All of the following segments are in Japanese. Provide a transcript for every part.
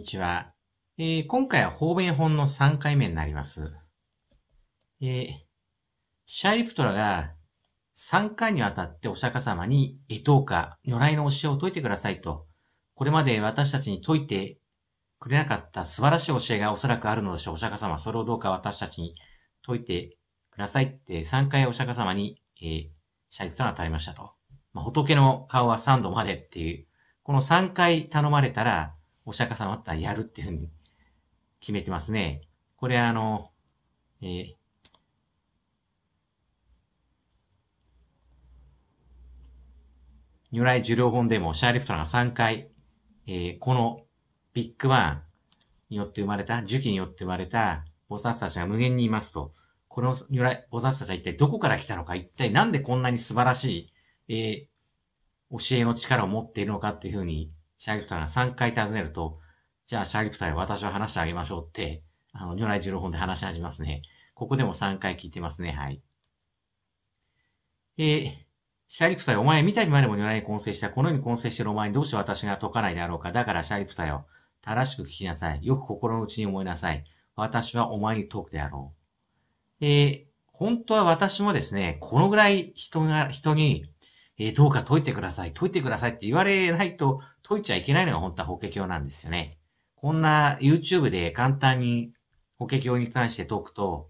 にちは。えー、今回は方便本の3回目になります。えー、シャイリプトラが3回にわたってお釈迦様に、え、どうか、如来の教えを解いてくださいと、これまで私たちに解いてくれなかった素晴らしい教えがおそらくあるのでしょう。お釈迦様、それをどうか私たちに解いてくださいって3回お釈迦様に、えー、シャイリプトラが与えましたと。まあ、仏の顔は3度までっていう、この3回頼まれたら、お釈迦様だったらやるっていうふうに決めてますね。これあの、えー、如来受領本でもシャーリフトが3回、えー、このビッグワンによって生まれた、樹木によって生まれた菩薩たちが無限にいますと、この如来、菩薩たちは一体どこから来たのか、一体なんでこんなに素晴らしい、えー、教えの力を持っているのかっていうふうにシャーリプターが3回尋ねると、じゃあシャーリプターへ私は話してあげましょうって、あの、如来十郎本で話し始めますね。ここでも3回聞いてますね。はい。えー、シャーリプターお前見たりまでも如来に混成した。このように混成してるお前にどうして私が解かないであろうか。だからシャーリプターよ。正しく聞きなさい。よく心の内に思いなさい。私はお前に解くであろう。えー、本当は私もですね、このぐらい人が、人に、えー、どうか解いてください。解いてくださいって言われないと、解いちゃいけないのが本当は法華経なんですよね。こんな YouTube で簡単に法華経に関して解くと、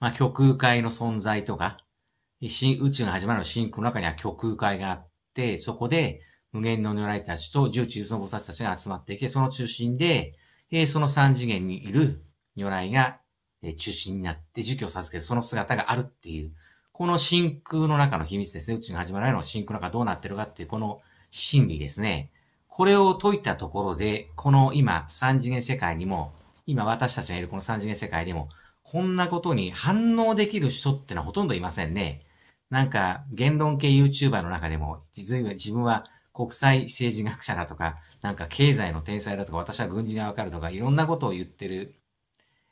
まあ、極空の存在とか、宇宙が始まるの真空の中には極空があって、そこで無限の如来たちと重中の菩薩たちが集まっていて、その中心で、えその三次元にいる如来が、え中心になって儒教を授ける、その姿があるっていう、この真空の中の秘密ですね。宇宙が始まるの真空の中どうなってるかっていう、この真理ですね。これを解いたところで、この今、三次元世界にも、今私たちがいるこの三次元世界でも、こんなことに反応できる人ってのはほとんどいませんね。なんか、言論系 YouTuber の中でも、自分は国際政治学者だとか、なんか経済の天才だとか、私は軍事がわかるとか、いろんなことを言ってる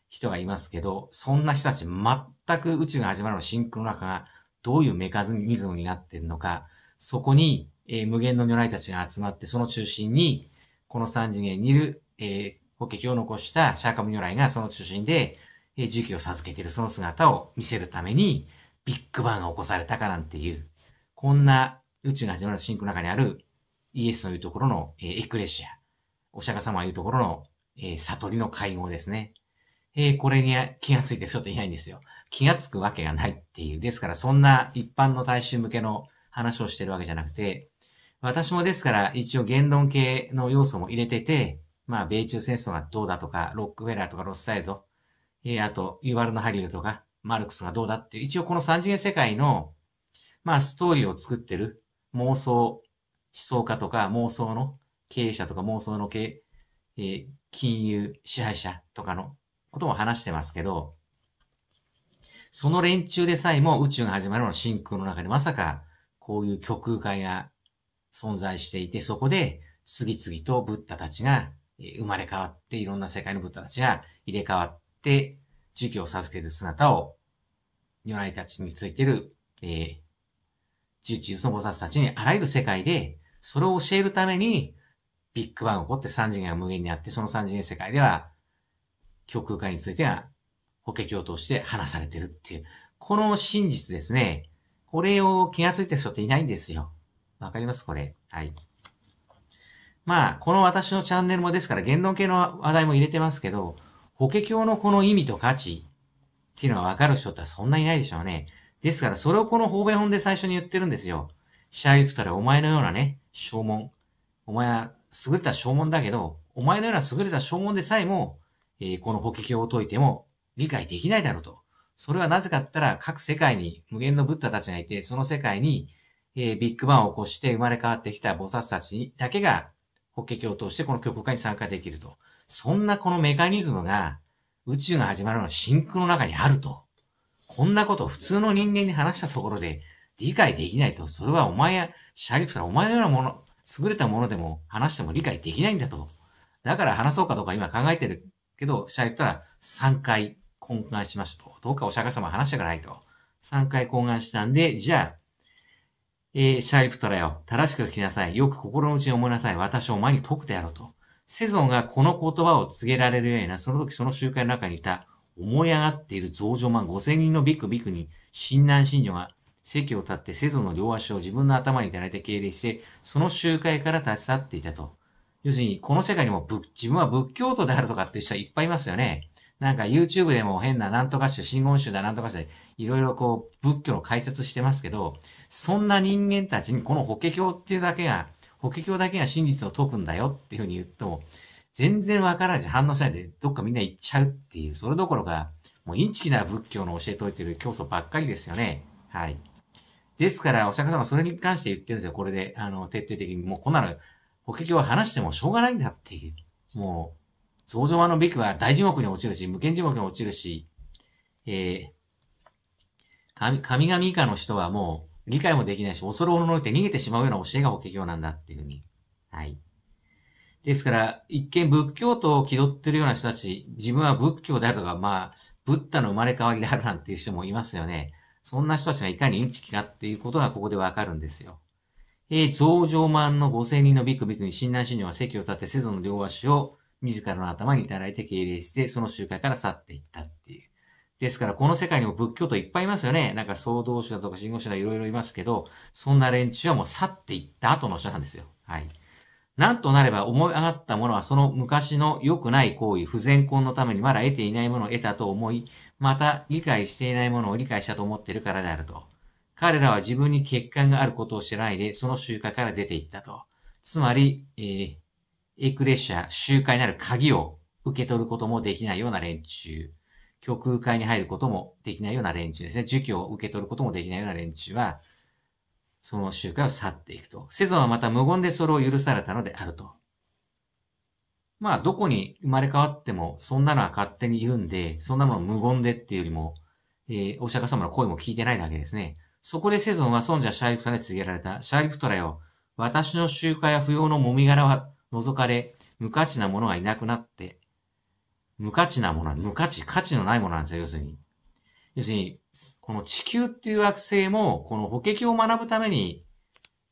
人がいますけど、そんな人たち全く宇宙が始まるのシンクの中がどういうメカニズムになってるのか、そこにえー、無限の如来たちが集まって、その中心に、この三次元にいる、えー、法華経を残したシャーカム如来がその中心で、えー、時期を授けているその姿を見せるために、ビッグバンが起こされたかなんていう、こんな宇宙が始まるシンクの中にある、イエスの言うところの、えー、エクレシア、お釈迦様が言うところの、えー、悟りの会合ですね。えー、これに気がついてる人っていないんですよ。気がつくわけがないっていう。ですから、そんな一般の大衆向けの話をしてるわけじゃなくて、私もですから、一応言論系の要素も入れてて、まあ、米中戦争がどうだとか、ロックフェラーとかロスサイド、えー、あと、ユワルのハリルとか、マルクスがどうだっていう、一応この三次元世界の、まあ、ストーリーを作ってる妄想、思想家とか妄想の経営者とか妄想の経、えー、金融支配者とかのことも話してますけど、その連中でさえも宇宙が始まるの真空の中でまさか、こういう極空界が存在していて、そこで次々とブッダたちが生まれ変わって、いろんな世界のブッダたちが入れ替わって、儒教を授ける姿を、如来たちについてる、えー、十中の菩薩たちにあらゆる世界で、それを教えるために、ビッグバンが起こって三次元が無限にあって、その三次元世界では、教空間については、法華経として話されてるっていう。この真実ですね。これを気がついてる人っていないんですよ。わかりますこれ。はい。まあ、この私のチャンネルもですから、言論系の話題も入れてますけど、法華経のこの意味と価値っていうのがわかる人ってそんなにないでしょうね。ですから、それをこの方便本で最初に言ってるんですよ。シャイプたらお前のようなね、証文。お前は優れた証文だけど、お前のような優れた証文でさえも、えー、この法華経を解いても理解できないだろうと。それはなぜかって言ったら、各世界に無限のブッダたちがいて、その世界にえー、ビッグバンを起こして生まれ変わってきた菩薩たちだけが、法華経を通してこの曲化に参加できると。そんなこのメカニズムが、宇宙が始まるの真空の中にあると。こんなことを普通の人間に話したところで理解できないと、それはお前や、シャリプさん、お前のようなもの、優れたものでも話しても理解できないんだと。だから話そうかどうか今考えてるけど、シャリプたら3回懇願しましたと。どうかお釈迦様話してくだないと。3回懇願したんで、じゃあ、えー、シャイプトラよ。正しく聞きなさい。よく心の内に思いなさい。私をお前に解くであろうと。セゾンがこの言葉を告げられるような、その時その集会の中にいた、思い上がっている増上万五千人のビクビクに、親鸞信女が席を立ってセゾンの両足を自分の頭に抱いて敬礼して、その集会から立ち去っていたと。要するに、この世界にも自分は仏教徒であるとかっていう人はいっぱいいますよね。なんか YouTube でも変ななんとか種、真言宗だなんとか種で、いろいろこう、仏教の解説してますけど、そんな人間たちにこの法華経っていうだけが、法華経だけが真実を解くんだよっていうふうに言っても、全然わからないし反応しないで、どっかみんな行っちゃうっていう、それどころか、もうインチキな仏教の教えといてる教祖ばっかりですよね。はい。ですから、お釈迦様それに関して言ってるんですよ。これで、あの、徹底的に。もうこんなの、法華経は話してもしょうがないんだっていう。もう、増上のべきは大地獄に落ちるし、無限地獄に落ちるし、えー、神々以下の人はもう理解もできないし、恐るおのいて逃げてしまうような教えが法華経なんだっていうふうに。はい。ですから、一見仏教徒を気取ってるような人たち、自分は仏教であるとか、まあ、ブッダの生まれ変わりであるなんていう人もいますよね。そんな人たちがいかにインチキかっていうことがここでわかるんですよ。えー、増上満の五千人のビクビクに親鸞信者は席を立て、世祖の両足を自らの頭にいただいて敬礼して、その集会から去っていったっていう。ですから、この世界にも仏教徒いっぱいいますよね。なんか、総道主だとか、信号主だいろいろいますけど、そんな連中はもう去っていった後の人なんですよ。はい。なんとなれば思い上がったものはその昔の良くない行為、不全婚のためにまだ得ていないものを得たと思い、また理解していないものを理解したと思っているからであると。彼らは自分に欠陥があることを知らないで、その集会から出ていったと。つまり、えー、エクレシア、集会なる鍵を受け取ることもできないような連中、教空会に入ることもできないような連中ですね。儒教を受け取ることもできないような連中は、その集会を去っていくと。セゾンはまた無言でそれを許されたのであると。まあ、どこに生まれ変わっても、そんなのは勝手にいるんで、そんなもの無言でっていうよりも、えー、お釈迦様の声も聞いてないだけですね。そこでセゾンは尊者シャーリプトラに告げられた、シャーリプトラよ、私の集会は不要のもみ殻は除かれ、無価値なものがいなくなって、無価値なもの無価値、価値のないものなんですよ、要するに。要するに、この地球っていう惑星も、この法華経を学ぶために、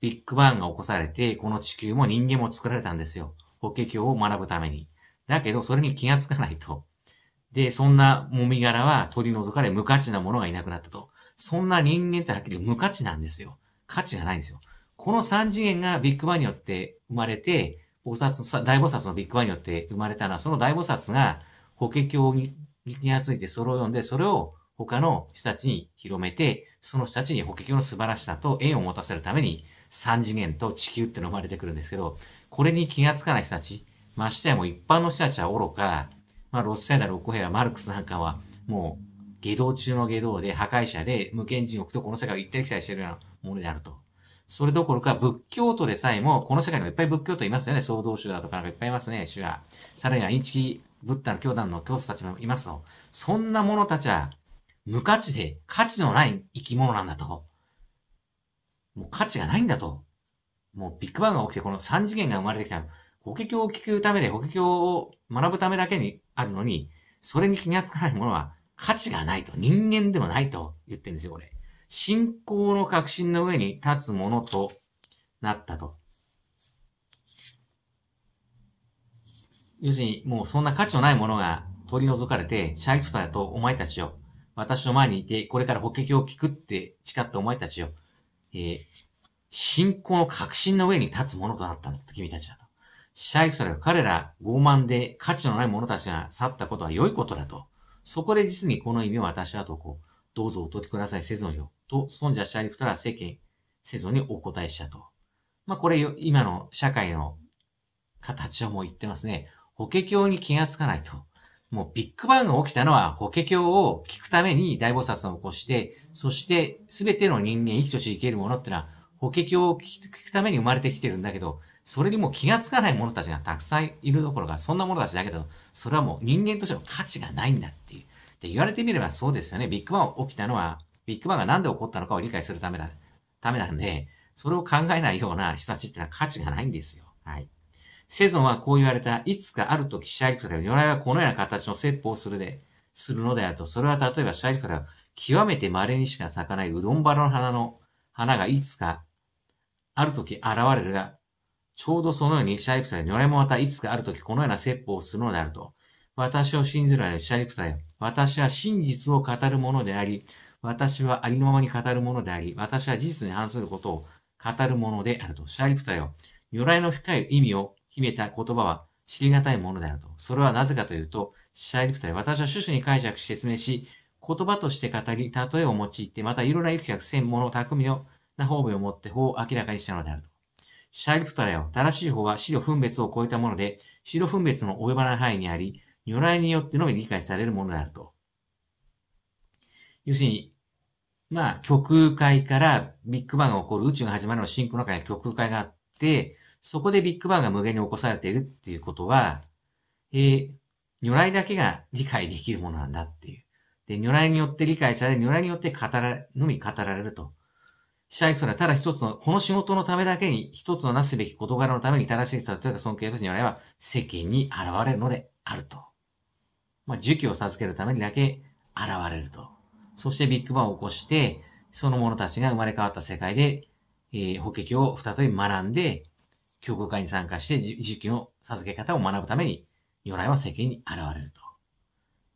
ビッグバンが起こされて、この地球も人間も作られたんですよ。法華経を学ぶために。だけど、それに気がつかないと。で、そんなもみ殻は取り除かれ、無価値なものがいなくなったと。そんな人間ってはっきり無価値なんですよ。価値がないんですよ。この三次元がビッグバンによって生まれて、菩薩、大菩薩のビッグバンによって生まれたのは、その大菩薩が法華経に気がついてそれを読んで、それを他の人たちに広めて、その人たちに法華経の素晴らしさと縁を持たせるために、三次元と地球っての生まれてくるんですけど、これに気がつかない人たち、ましてやもう一般の人たちは愚か、まあ、ロスサイダー、ロッコヘラ、マルクスなんかは、もう、下道中の下道で破壊者で、無権人を置くとこの世界を行ったり来たりしてるようなものであると。それどころか仏教徒でさえも、この世界にもいっぱい仏教徒いますよね。総道宗だとかなんかいっぱいいますね、主は。さらには一ブッダの教団の教祖たちもいますと。そんな者たちは、無価値で価値のない生き物なんだと。もう価値がないんだと。もうビッグバンが起きてこの三次元が生まれてきた。法華経を聞くためで法華経を学ぶためだけにあるのに、それに気がつかないものは価値がないと。人間でもないと言ってるんですよ、これ。信仰の確信の上に立つものとなったと。要するに、もうそんな価値のないものが取り除かれて、シャリフターとお前たちを、私の前にいて、これから法華経を聞くって誓ったお前たちを、えー、信仰の確信の上に立つものとなったんだと、君たちだと。シャリフターは彼ら傲慢で価値のない者たちが去ったことは良いことだと。そこで実にこの意味を私はとこう、どうぞおってください、セゾンよ。と、尊者シャリフたら世間、セゾンにお答えしたと。まあ、これ、今の社会の形はもう言ってますね。法華経に気がつかないと。もうビッグバンが起きたのは法華経を聞くために大菩薩を起こして、そしてすべての人間生きとし生けるものってのは法華経を聞くために生まれてきてるんだけど、それにも気がつかない者たちがたくさんいるどころか、そんな者たちだけど、それはもう人間としての価値がないんだっていう。って言われてみればそうですよね。ビッグバン起きたのは、ビッグバンが何で起こったのかを理解するためだ、ためなんで、それを考えないような人たちってのは価値がないんですよ。はい。セゾンはこう言われた、いつかある時シャイリクタが、如来はこのような形の説法をするで、するのであると、それは例えばシャイリクタが極めて稀にしか咲かないうどんバラの花の、花がいつかある時現れるが、ちょうどそのようにシャイリクタが、如来もまたいつかある時このような説法をするのであると、私を信じる間にシャイリクタが、私は真実を語るものであり、私はありのままに語るものであり、私は事実に反することを語るものであると。シャーリプタよ。如来の深い意味を秘めた言葉は知り難いものであると。それはなぜかというと、シャーリプタよ。私は趣々に解釈し説明し、言葉として語り、例えを用いて、またいろんなき学専門の巧みな方面を持って法を明らかにしたのであると。シャーリプタよ。正しい方は資料分別を超えたもので、資料分別の及ばない範囲にあり、如来によってのみ理解されるものであると。要するに、まあ、極空界からビッグバンが起こる宇宙が始まるのシンクの中に極空界があって、そこでビッグバンが無限に起こされているっていうことは、えー、如来だけが理解できるものなんだっていう。で、如来によって理解され、如来によって語ら、のみ語られると。したい人はただ一つの、この仕事のためだけに一つのなすべき事柄のために正しい人という尊敬別に如来は世間に現れるのであると。まあ、儒教を授けるためにだけ現れると。そしてビッグバンを起こして、その者たちが生まれ変わった世界で、えー、法華経を再び学んで、教皇会に参加して、儒教の授け方を学ぶために、如来は世間に現れると。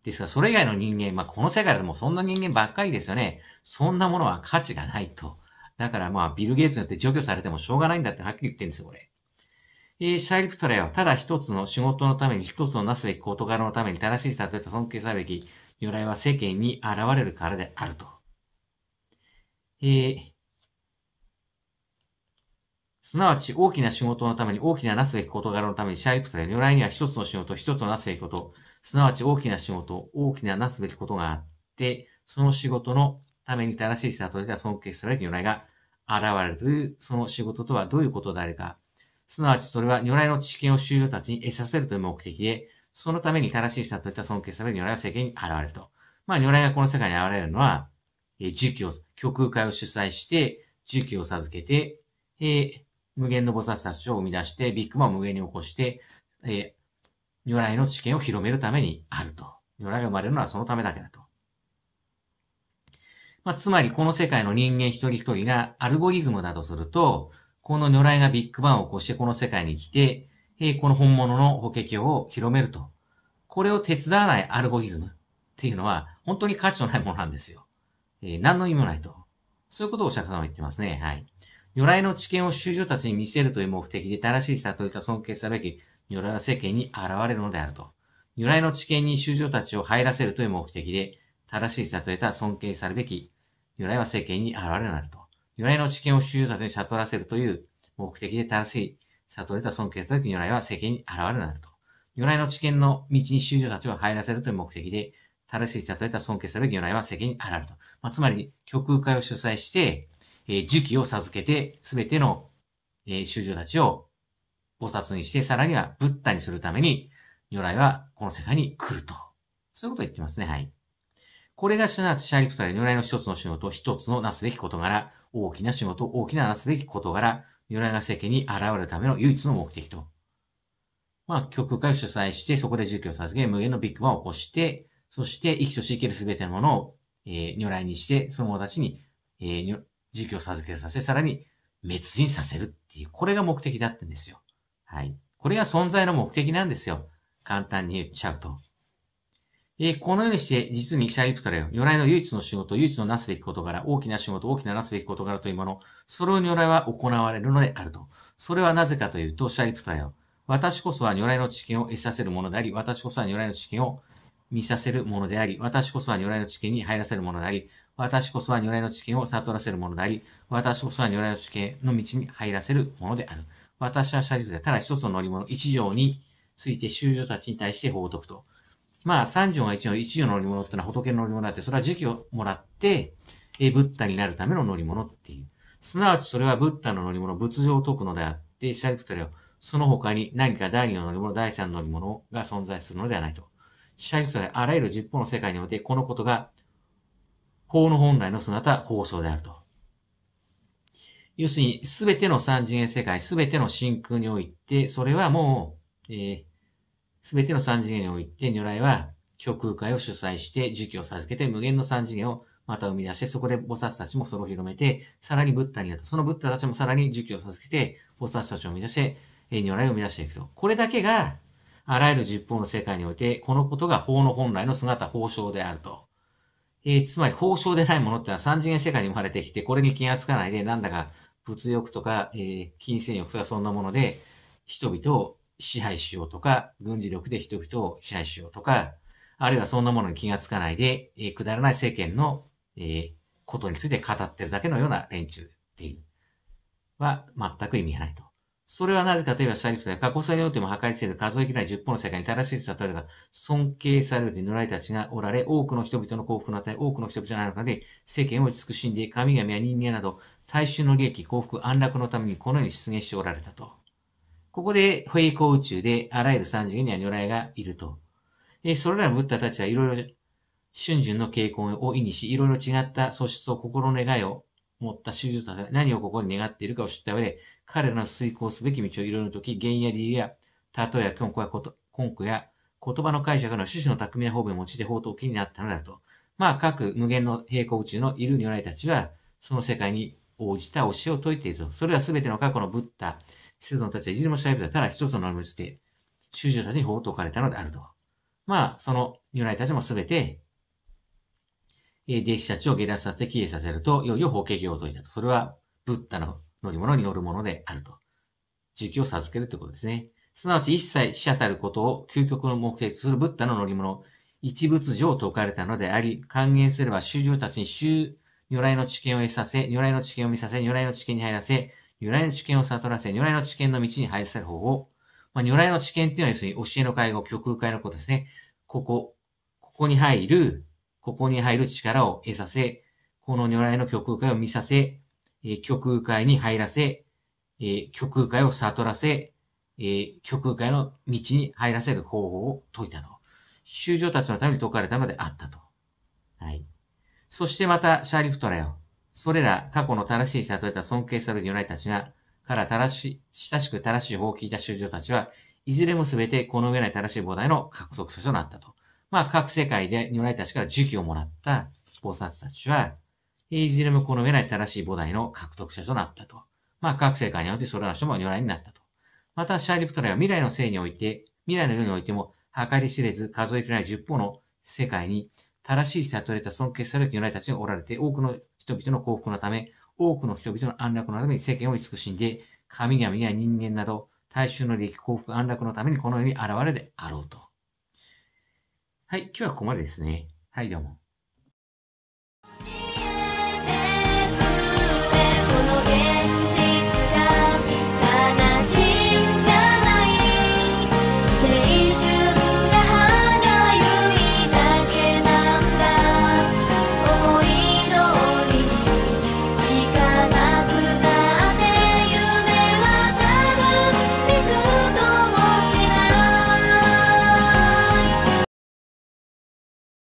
ですが、それ以外の人間、まあ、この世界でもそんな人間ばっかりですよね。そんなものは価値がないと。だからまあ、ビル・ゲイツによって除去されてもしょうがないんだってはっきり言ってるんですよ、これ。えシャイリプトレイは、ただ一つの仕事のために一つのなすべき事柄のために正しい例えと尊敬されべき如来は世間に現れるからであると。えー、すなわち、大きな仕事のために、大きななすべき事柄のために、シャイリプトレ、イ、如来には一つの仕事、一つのなすべきこと、すなわち大きな仕事、大きななすべきことがあって、その仕事のために正しいスタートで尊敬れるべき如来が現れるという、その仕事とはどういうことであるか、すなわちそれは如来の知見を修行たちに得させるという目的で、そのために正しい人といった尊敬される如来は世間に現れると。まあ、如来がこの世界に現れるのは、えー、儒教、極空会を主催して、儒教を授けて、えー、無限の菩薩たちを生み出して、ビッグマンを無限に起こして、えー、如来の知見を広めるためにあると。如来が生まれるのはそのためだけだと。まあ、つまりこの世界の人間一人一人がアルゴリズムだとすると、この如来がビッグバンを起こしてこの世界に来て、この本物の法華経を広めると。これを手伝わないアルゴリズムっていうのは、本当に価値のないものなんですよ。えー、何の意味もないと。そういうことをお釈迦様は言ってますね。はい。如来の知見を修女たちに見せるという目的で正しい悟りと尊敬すべき如来は世間に現れるのであると。如来の知見に修女たちを入らせるという目的で、正しい悟りと尊敬されるべき如来は世間に現れるのであると。如来の知見を周遊達に悟らせるという目的で正しい悟れた尊敬する如来は世間に現れなると。如来の知見の道に修女たちを入らせるという目的で、正しい悟れた尊敬する如来は世間に現れると。まあ、つまり、極空会を主催して、えー、樹を授けて、すべての、えー、修女たちを菩薩にして、さらにはブッダにするために、如来はこの世界に来ると。そういうことを言ってますね。はい。これがシナツ・シャリプトで如来の一つの修行と一つのなすべき事柄、大きな仕事、大きななすべき事柄、如来が世間に現れるための唯一の目的と。まあ、極会を主催して、そこで儒教を授け、無限のビッグバンを起こして、そして生きとし生けるすべてのものを、えー、如来にして、その者たちに、えー、儒教を授けさせ、さらに滅人させるっていう、これが目的だったんですよ。はい。これが存在の目的なんですよ。簡単に言っちゃうと。えー、このようにして、実に記者リプトレよ。如来の唯一の仕事、唯一のなすべき事柄、大きな仕事、大きななすべき事柄というもの、それを如来は行われるのであると。それはなぜかというと、シャリプトレよ。私こそは如来の知見を得させるものであり、私こそは如来の知見を見させるものであり、私こそは如来の知見に入らせるものであり、私こそは如来の知見を悟らせるものであり、私こそは如来の知見の道に入らせるものである。私はシャリフでただ一つの乗り物、一条について囚女たちに対して報徳と。まあ、三条が一条、一条の乗り物ってのは仏の乗り物だって、それは時期をもらって、え、ブッダになるための乗り物っていう。すなわちそれはブッダの乗り物、仏像を解くのであって、シャリプトレはその他に何か第二の乗り物、第三の乗り物が存在するのではないと。シャリプトレはあらゆる十方の世界において、このことが、法の本来の姿、法相であると。要するに、すべての三次元世界、すべての真空において、それはもう、えー、すべての三次元を言って、如来は、虚空界を主催して、儒教を授けて、無限の三次元をまた生み出して、そこで菩薩たちもそれを広めて、さらにブッダになると。そのブッダたちもさらに儒教を授けて、菩薩たちを生み出して、如来を生み出していくと。これだけが、あらゆる十方の世界において、このことが法の本来の姿、法性であると。えー、つまり、法性でないものってのは三次元世界に生まれてきて、これに気がつかないで、なんだか物欲とか、えー、金銭欲とかそんなもので、人々を支配しようとか、軍事力で人々を支配しようとか、あるいはそんなものに気がつかないで、えー、くだらない政権の、えー、ことについて語ってるだけのような連中っていう、は全く意味がないと。それはなぜかといえば、シャリフトや過去作においても破壊せず数えきれない十本の世界に正しい誰か尊敬されるでらいたちがおられ、多くの人々の幸福のたえ、多くの人々の中で、政権を慈しんで、神々や人間など、大衆の利益、幸福、安楽のためにこのように出現しておられたと。ここで、平行宇宙で、あらゆる三次元には如来がいると。えそれらのブッダたちはいろいろ、瞬順の傾向を意にし、いろいろ違った素質と心の願いを持った修行者たち何をここに願っているかを知った上で、彼らの遂行すべき道をいろいろとき、原因や理由や、例えや根拠やこと、根拠や言葉の解釈の趣旨の巧みな方便を用いて法と気になったのだと。まあ、各無限の平行宇宙のいる如来たちは、その世界に応じた教えを説いていると。それは全ての過去のブッダ、施設のたちはいずれも調べたただ一つの論文として、囚人たちに放っておかれたのであると。まあ、その如来たちもすべて、え弟子たちを下脱させて帰依させると、いよいよ法華経を解いたと。それは、ブッダの乗り物によるものであると。儒教を授けるということですね。すなわち一切死者たることを究極の目的とするブッダの乗り物、一物上とかれたのであり、還元すれば宗教たちに囚、如来の知見を得させ、如来の知見を見させ、如来の知見に入らせ、如来の知見を悟らせ、如来の知見の道に配する方法。まあ、如来の知見っていうのは要するに教えの介護、極空会のことですね。ここ、ここに入る、ここに入る力を得させ、この如来の極空会を見させ、えー、極空会に入らせ、えー、極空会を悟らせ、えー、極空会の道に入らせる方法を説いたと。修女たちのために説かれたのであったと。はい。そしてまた、シャーリフトラよ。それら過去の正しい悟りた尊敬されるユ来たちが、から正し、親しく正しい法を聞いた宗教たちは、いずれもすべてこの上ない正しい菩提の獲得者となったと。まあ、各世界で如来たちから儒教をもらった菩薩たちは、いずれもこの上ない正しい菩提の獲得者となったと。まあ、各世界によってそれらの人も如来になったと。また、シャーリプトライは未来の生において、未来の世においても、計り知れず数えきれない十方の世界に、正しい悟りた尊敬される如来たちがおられて、多くの人々の幸福のため、多くの人々の安楽のために世間を慈しんで、神々や人間など、大衆の利益、幸福、安楽のためにこの世に現れであろうと。はい、今日はここまでですね。はい、どうも。